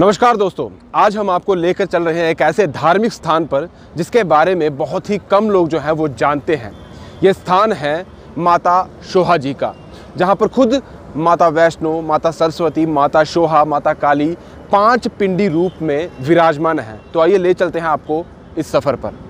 नमस्कार दोस्तों आज हम आपको लेकर चल रहे हैं एक ऐसे धार्मिक स्थान पर जिसके बारे में बहुत ही कम लोग जो हैं वो जानते हैं ये स्थान है माता शोहा जी का जहाँ पर खुद माता वैष्णो माता सरस्वती माता शोहा माता काली पांच पिंडी रूप में विराजमान है तो आइए ले चलते हैं आपको इस सफ़र पर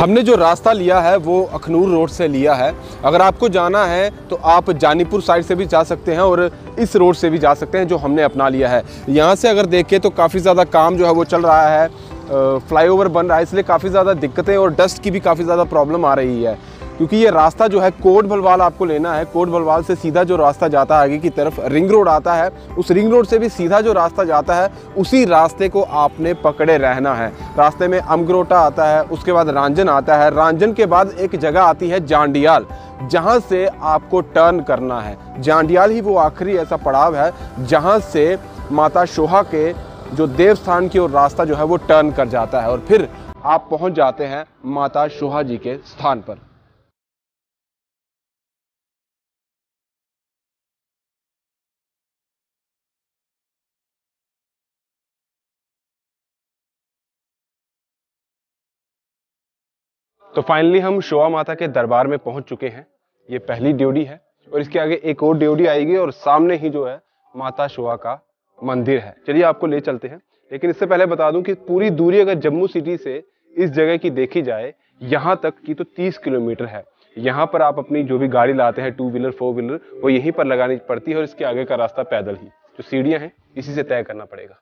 हमने जो रास्ता लिया है वो अखनूर रोड से लिया है अगर आपको जाना है तो आप जानीपुर साइड से भी जा सकते हैं और इस रोड से भी जा सकते हैं जो हमने अपना लिया है यहाँ से अगर देखें तो काफ़ी ज़्यादा काम जो है वो चल रहा है फ्लाईओवर बन रहा है इसलिए काफ़ी ज़्यादा दिक्कतें और डस्ट की भी काफ़ी ज़्यादा प्रॉब्लम आ रही है क्योंकि ये रास्ता जो है कोट भलवाल आपको लेना है कोट भलवाल से सीधा जो रास्ता जाता है आगे की तरफ रिंग रोड आता है उस रिंग रोड से भी सीधा जो रास्ता जाता है उसी रास्ते को आपने पकड़े रहना है रास्ते में अमगरोटा आता है उसके बाद रांझन आता है रांझन के बाद एक जगह आती है जांडियाल जहाँ से आपको टर्न करना है जांडियाल ही वो आखिरी ऐसा पड़ाव है जहाँ से माता शोहा के जो देवस्थान की ओर रास्ता जो है वो टर्न कर जाता है और फिर आप पहुंच जाते हैं माता शोहा जी के स्थान पर तो फाइनली हम शोवा माता के दरबार में पहुंच चुके हैं ये पहली ड्योडी है और इसके आगे एक और ड्योडी आएगी और सामने ही जो है माता शोवा का मंदिर है चलिए आपको ले चलते हैं लेकिन इससे पहले बता दूं कि पूरी दूरी अगर जम्मू सिटी से इस जगह की देखी जाए यहाँ तक की तो 30 किलोमीटर है यहाँ पर आप अपनी जो भी गाड़ी लाते हैं टू व्हीलर फोर व्हीलर वो यहीं पर लगानी पड़ती है और इसके आगे का रास्ता पैदल ही जो सीढ़ियाँ हैं इसी से तय करना पड़ेगा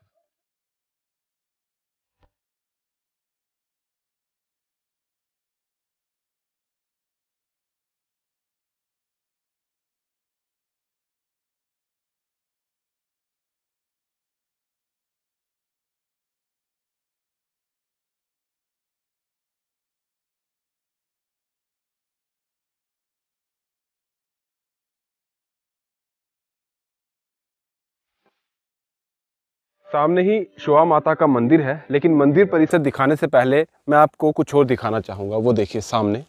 सामने ही शोभा माता का मंदिर है लेकिन मंदिर परिसर दिखाने से पहले मैं आपको कुछ और दिखाना चाहूँगा वो देखिए सामने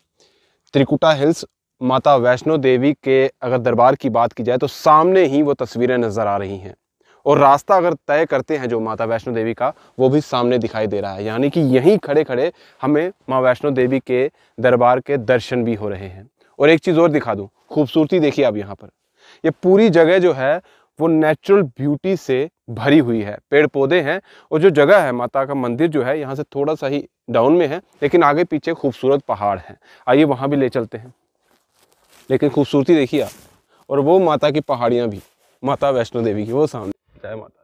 त्रिकुटा हिल्स माता वैष्णो देवी के अगर दरबार की बात की जाए तो सामने ही वो तस्वीरें नज़र आ रही हैं और रास्ता अगर तय करते हैं जो माता वैष्णो देवी का वो भी सामने दिखाई दे रहा है यानी कि यहीं खड़े खड़े हमें माँ वैष्णो देवी के दरबार के दर्शन भी हो रहे हैं और एक चीज़ और दिखा दूँ खूबसूरती देखिए आप यहाँ पर ये पूरी जगह जो है वो नेचुरल ब्यूटी से भरी हुई है पेड़ पौधे हैं और जो जगह है माता का मंदिर जो है यहाँ से थोड़ा सा ही डाउन में है लेकिन आगे पीछे खूबसूरत पहाड़ हैं आइए वहाँ भी ले चलते हैं लेकिन खूबसूरती देखिए आप और वो माता की पहाड़ियाँ भी माता वैष्णो देवी की वो सामने जय माता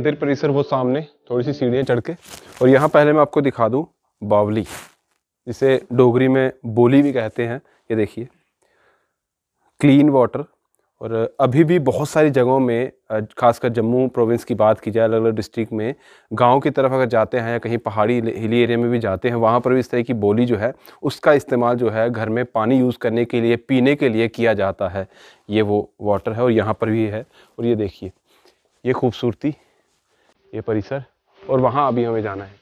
मंदिर परिसर वो सामने थोड़ी सी सीढ़ियाँ चढ़ के और यहाँ पहले मैं आपको दिखा दूँ बावली जिसे डोगरी में बोली भी कहते हैं ये देखिए क्लीन वाटर और अभी भी बहुत सारी जगहों में खासकर जम्मू प्रोविंस की बात की जाए अलग अलग डिस्ट्रिक्ट में गांव की तरफ अगर जाते हैं या कहीं पहाड़ी हिली एरिया में भी जाते हैं वहाँ पर भी इस तरह की बोली जो है उसका इस्तेमाल जो है घर में पानी यूज़ करने के लिए पीने के लिए किया जाता है ये वो वाटर है और यहाँ पर भी है और ये देखिए ये खूबसूरती ये परिसर और वहाँ अभी हमें जाना है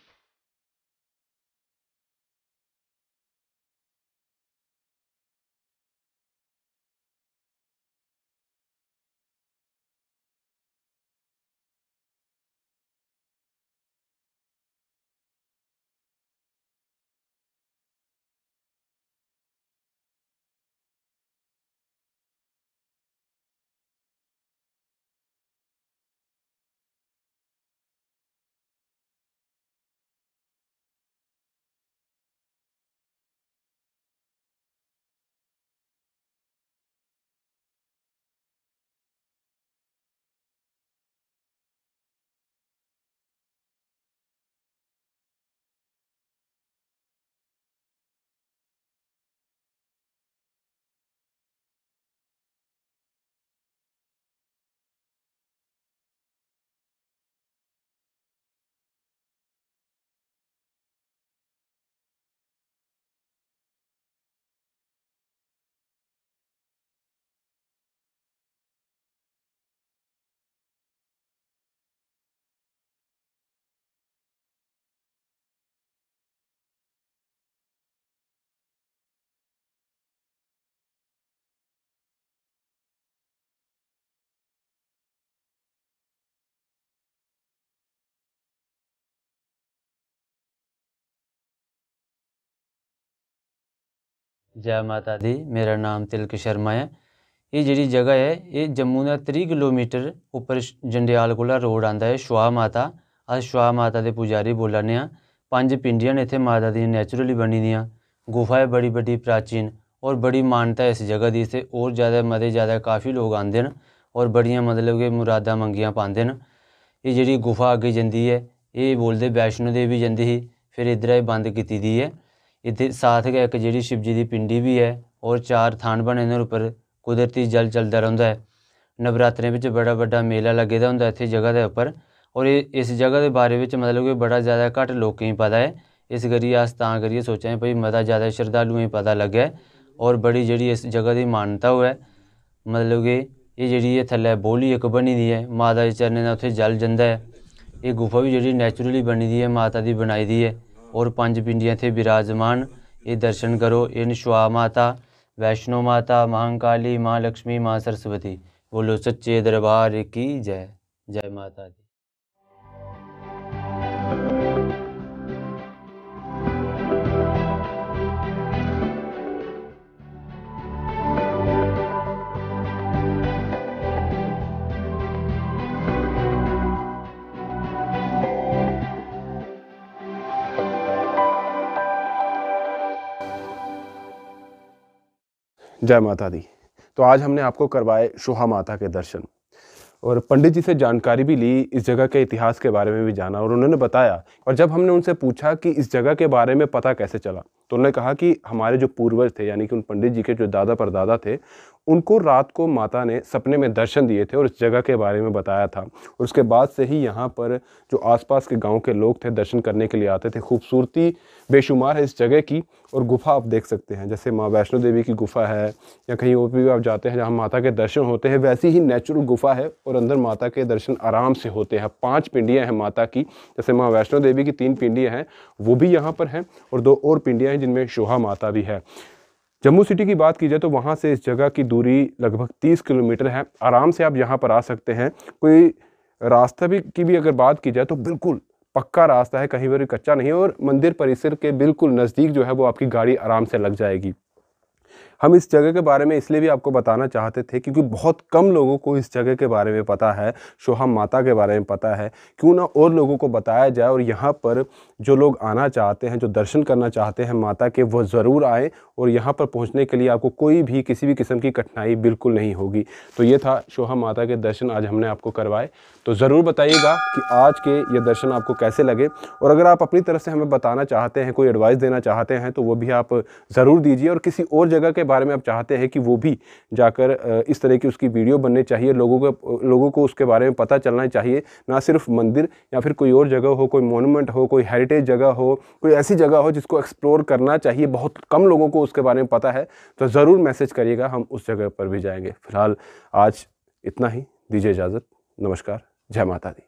ਜੈ ਮਾਤਾ ਦੀ ਮੇਰਾ ਨਾਮ ਤਿਲਕ ਸ਼ਰਮਾ ਹੈ ਇਹ ਜਿਹੜੀ ਜਗ੍ਹਾ ਹੈ ਇਹ ਜੰਮੂ ਦਾ 3 ਕਿਲੋਮੀਟਰ ਉੱਪਰ ਜੰਡਿਆਲ ਕੋਲਾ ਰੋਡ ਆਂਦਾ ਹੈ ਸ਼ਵਾ ਮਾਤਾ ਅਸ ਸ਼ਵਾ ਮਾਤਾ ਦੇ ਪੁਜਾਰੀ ਬੋਲਣੇ ਆ ਪੰਜ ਪਿੰਡੀਆਂ ਨੇ ਇੱਥੇ ਮਾਤਾ ਦੀ ਨੇਚਰਲੀ ਬਣੀ ਦੀਆਂ ਗੁਫਾ ਹੈ ਬੜੀ ਵੱਡੀ ਪ੍ਰਾਚੀਨ ਔਰ ਬੜੀ ਮਾਨਤਾ ਇਸ ਜਗ੍ਹਾ ਦੀ ਤੇ ਔਰ ਜ਼ਿਆਦਾ ਮਦੇ ਜ਼ਿਆਦਾ ਕਾਫੀ ਲੋਕ ਆਂਦੇ ਨੇ ਔਰ ਬੜੀਆਂ ਮਤਲਬ ਕਿ ਮੁਰਾਦਾ ਮੰਗੀਆਂ ਪਾਉਂਦੇ ਨੇ ਇਹ ਜਿਹੜੀ ਗੁਫਾ ਅੱਗੇ ਜਾਂਦੀ ਹੈ ਇਹ ਬੋਲਦੇ ਵੈਸ਼ਨੋ ਦੇਵੀ ਜਾਂਦੀ ਸੀ ਫਿਰ ਇਧਰ ਇਹ ਬੰਦ ਕੀਤੀ ਦੀ ਹੈ ਇੱਥੇ ਸਾਥ गए ਇੱਕ ਜਿਹੜੀ ਸ਼ਿਵਜੀ ਦੀ ਪਿੰਡੀ ਵੀ ਹੈ ਔਰ ਚਾਰ चार थान बने ਉੱਪਰ ਕੁਦਰਤੀ ਜਲ जल ਰਹਿੰਦਾ ਹੈ ਨਵਰਾਤਰੇ ਵਿੱਚ ਬੜਾ ਵੱਡਾ ਮੇਲਾ ਲੱਗੇ ਦਾ ਹੁੰਦਾ ਇੱਥੇ ਜਗ੍ਹਾ ਦੇ ਉੱਪਰ ਔਰ ਇਸ ਜਗ੍ਹਾ ਦੇ ਬਾਰੇ ਵਿੱਚ ਮਤਲਬ ਕਿ ਬੜਾ ਜ਼ਿਆਦਾ ਘੱਟ ਲੋਕਾਂ ਨੂੰ ਪਤਾ ਹੈ ਇਸ ਗਰੀ ਆਸ ਤਾਂ ਕਰੀਏ ਸੋਚਾਂ ਭਈ ਮਤਾ ਜ਼ਿਆਦਾ ਸ਼ਰਧਾਲੂਆਂ ਨੂੰ ਪਤਾ ਲੱਗਿਆ ਔਰ ਬੜੀ ਜਿਹੜੀ ਇਸ ਜਗ੍ਹਾ ਦੀ ਮਾਨਤਾ ਹੋਇਆ ਮਤਲਬ ਕਿ ਇਹ ਜਿਹੜੀ ਇਹ ਥੱਲੇ ਬੋਲੀ ਇੱਕ ਬਣੀ ਦੀ ਹੈ ਮਾਤਾ ਦੇ ਚਰਨੇ ਨਾਲ ਉੱਥੇ ਜਲ ਜਾਂਦਾ ਹੈ ਇਹ ਗੁਫਾ ਵੀ ਜਿਹੜੀ ਨੇਚਰਲੀ ਬਣੀ ਦੀ ਹੈ ਮਾਤਾ ਦੀ ਬਣਾਈ ਦੀ ਹੈ और पंज पिंडियाँ इतने विराजमान ये दर्शन करो इन श्वा माता वैष्णो माता महाकाली माँ लक्ष्मी माँ सरस्वती बोलो सच्चे दरबार की जय जय माता दी जय माता दी तो आज हमने आपको करवाए शोहा माता के दर्शन और पंडित जी से जानकारी भी ली इस जगह के इतिहास के बारे में भी जाना और उन्होंने बताया और जब हमने उनसे पूछा कि इस जगह के बारे में पता कैसे चला तो उन्होंने कहा कि हमारे जो पूर्वज थे यानी कि उन पंडित जी के जो दादा परदादा थे उनको रात को माता ने सपने में दर्शन दिए थे और इस जगह के बारे में बताया था और उसके बाद से ही यहाँ पर जो आसपास के गांव के लोग थे दर्शन करने के लिए आते थे खूबसूरती बेशुमार है इस जगह की और गुफा आप देख सकते हैं जैसे माँ वैष्णो देवी की गुफा है या कहीं और भी आप जाते हैं जहाँ माता के दर्शन होते हैं वैसी ही नेचुरल गुफा है और अंदर माता के दर्शन आराम से होते हैं पाँच पिंडियाँ हैं माता की जैसे माँ वैष्णो देवी की तीन पिंडियाँ हैं वो भी यहाँ पर हैं और दो और पिंडियाँ हैं जिनमें शोहा माता भी है जम्मू सिटी की बात की जाए तो वहाँ से इस जगह की दूरी लगभग तीस किलोमीटर है आराम से आप यहाँ पर आ सकते हैं कोई रास्ता भी की भी अगर बात की जाए तो बिल्कुल पक्का रास्ता है कहीं पर कच्चा नहीं है और मंदिर परिसर के बिल्कुल नज़दीक जो है वो आपकी गाड़ी आराम से लग जाएगी हम इस जगह के बारे में इसलिए भी आपको बताना चाहते थे क्योंकि बहुत कम लोगों को इस जगह के बारे में पता है शोहा माता के बारे में पता है क्यों ना और लोगों को बताया जाए और यहाँ पर जो लोग आना चाहते हैं जो दर्शन करना चाहते हैं माता के वो ज़रूर आएँ और यहाँ पर पहुँचने के लिए आपको कोई भी किसी भी किस्म की कठिनाई बिल्कुल नहीं होगी तो ये था शोहा माता के दर्शन आज हमने आपको करवाए तो ज़रूर बताइएगा कि आज के ये दर्शन आपको कैसे लगे और अगर आप अपनी तरफ से हमें बताना चाहते हैं कोई एडवाइस देना चाहते हैं तो वो भी आप ज़रूर दीजिए और किसी और जगह के बारे में आप चाहते हैं कि वो भी जाकर इस तरह की उसकी वीडियो बनने चाहिए लोगों को लोगों को उसके बारे में पता चलना चाहिए ना सिर्फ मंदिर या फिर कोई और जगह हो कोई मोनूमेंट हो कोई हेरिटेज जगह हो कोई ऐसी जगह हो जिसको एक्सप्लोर करना चाहिए बहुत कम लोगों को उसके बारे में पता है तो ज़रूर मैसेज करिएगा हम उस जगह पर भी जाएंगे फिलहाल आज इतना ही दीजिए इजाज़त नमस्कार जय माता दी